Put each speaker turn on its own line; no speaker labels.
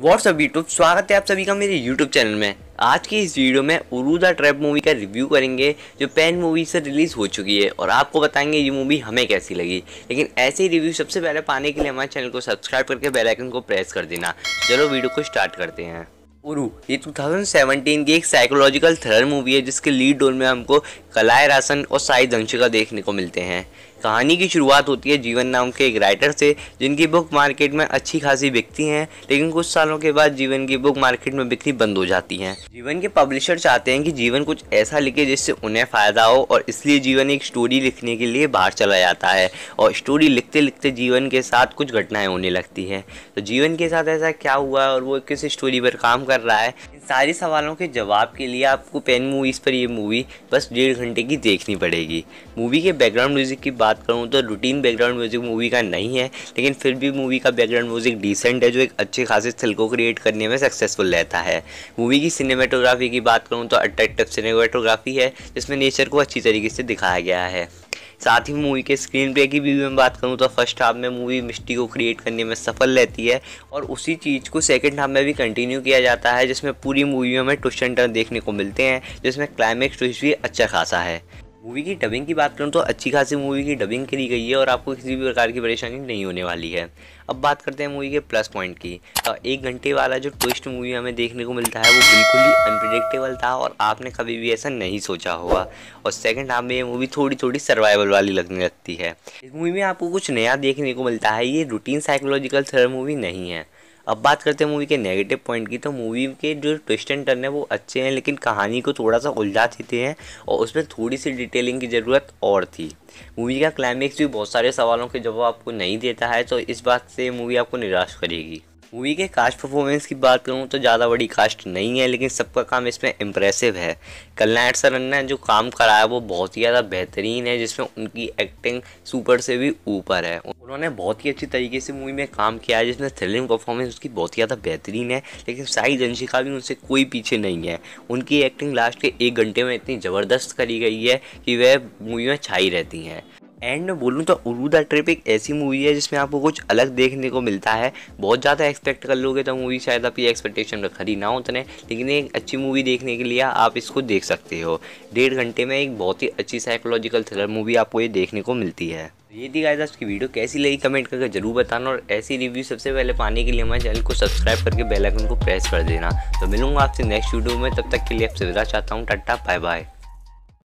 WhatsApp YouTube स्वागत है आप सभी का मेरे यूट्यूब चैनल में आज की इस वीडियो में उरूदा ट्रैप मूवी का रिव्यू करेंगे जो पैन मूवी से रिलीज़ हो चुकी है और आपको बताएंगे ये मूवी हमें कैसी लगी लेकिन ऐसे ही रिव्यू सबसे पहले पाने के लिए हमारे चैनल को सब्सक्राइब करके बेल आइकन को प्रेस कर देना चलो वीडियो को स्टार्ट करते हैं उरू ये 2017 की एक साइकोलॉजिकल थ्रिलर मूवी है जिसके लीड रोल में हमको कलाय रासन और साई दंशिका देखने को मिलते हैं कहानी की शुरुआत होती है जीवन नाम के एक राइटर से जिनकी बुक मार्केट में अच्छी खासी बिकती हैं लेकिन कुछ सालों के बाद जीवन की बुक मार्केट में बिक्री बंद हो जाती हैं जीवन के पब्लिशर चाहते हैं कि जीवन कुछ ऐसा लिखे जिससे उन्हें फ़ायदा हो और इसलिए जीवन एक स्टोरी लिखने के लिए बाहर चला जाता है और स्टोरी लिखते लिखते जीवन के साथ कुछ घटनाएँ होने लगती हैं तो जीवन के साथ ऐसा क्या हुआ और वो किस स्टोरी पर काम कर रहा है सारे सवालों के जवाब के लिए आपको पेन मूवीज़ पर ये मूवी बस डेढ़ घंटे की देखनी पड़ेगी मूवी के बैकग्राउंड म्यूज़िक की बात करूँ तो रूटीन बैकग्राउंड म्यूज़िक मूवी का नहीं है लेकिन फिर भी मूवी का बैकग्राउंड म्यूज़िक डिसेंट है जो एक अच्छे खासे स्थल को क्रिएट करने में सक्सेसफुल रहता है मूवी की सिनेमाटोग्राफी की बात करूँ तो अट्रैक्टिव सिनेमाटोग्राफी है जिसमें नेचर को अच्छी तरीके से दिखाया गया है साथ ही मूवी के स्क्रीन प्ले की भी मैं बात करूँ तो फर्स्ट हाफ में मूवी मिस्टी को क्रिएट करने में सफल रहती है और उसी चीज़ को सेकेंड हाफ में भी कंटिन्यू किया जाता है जिसमें पूरी मूवी में हमें ट्विस्ट एंड टर्न देखने को मिलते हैं जिसमें क्लाइमेक्स ट्विस्ट भी अच्छा खासा है मूवी की डबिंग की बात करूँ तो अच्छी खासी मूवी की डबिंग करी गई है और आपको किसी भी प्रकार की परेशानी नहीं होने वाली है अब बात करते हैं मूवी के प्लस पॉइंट की तो एक घंटे वाला जो ट्विस्ट मूवी हमें देखने को मिलता है वो बिल्कुल ही अनप्रडिक्टेबल था और आपने कभी भी ऐसा नहीं सोचा होगा और सेकेंड हाफ में ये मूवी थोड़ी थोड़ी सर्वाइवल वाली लगने लगती है इस मूवी में आपको कुछ नया देखने को मिलता है ये रूटीन साइकोलॉजिकल थ्रिलर मूवी नहीं है अब बात करते हैं मूवी के नेगेटिव पॉइंट की तो मूवी के जो ट्विस्ट एंड टर्न है वो अच्छे हैं लेकिन कहानी को थोड़ा सा उलझा देते हैं और उसमें थोड़ी सी डिटेलिंग की ज़रूरत और थी मूवी का क्लाइमेक्स भी बहुत सारे सवालों के जवाब आपको नहीं देता है तो इस बात से मूवी आपको निराश करेगी मूवी के कास्ट परफॉर्मेंस की बात करूँ तो ज़्यादा बड़ी कास्ट नहीं है लेकिन सबका काम इसमें इम्प्रेसिव है कलनाट सरन ने जो काम कराया वो बहुत ही ज़्यादा बेहतरीन है जिसमें उनकी एक्टिंग सुपर से भी ऊपर है उन्होंने बहुत ही अच्छी तरीके से मूवी में काम किया है जिसमें थ्रिलिंग परफॉर्मेंस उसकी बहुत ही ज़्यादा बेहतरीन है लेकिन साई का भी उनसे कोई पीछे नहीं है उनकी एक्टिंग लास्ट के एक घंटे में इतनी ज़बरदस्त करी गई है कि वह मूवी में छाई रहती हैं एंड में बोलूँ तो उरू द ट्रिप एक ऐसी मूवी है जिसमें आपको कुछ अलग देखने को मिलता है बहुत ज़्यादा एक्सपेक्ट कर लोगे तो मूवी शायद आप ये एक्सपेक्टेशन रखा ही ना उतने लेकिन एक अच्छी मूवी देखने के लिए आप इसको देख सकते हो डेढ़ घंटे में एक बहुत ही अच्छी साइकोलॉजिकल थ्रिलर मूवी आपको ये देखने को मिलती है तो ये थी गाइस आज की वीडियो कैसी लगी कमेंट करके जरूर बताना और ऐसी रिव्यू सबसे पहले पाने के लिए हमारे चैनल को सब्सक्राइब करके बेल आइकन को प्रेस कर देना तो मिलूंगा आपसे नेक्स्ट वीडियो में तब तक के लिए आपसे विदा चाहता हूँ टाटा बाय बाय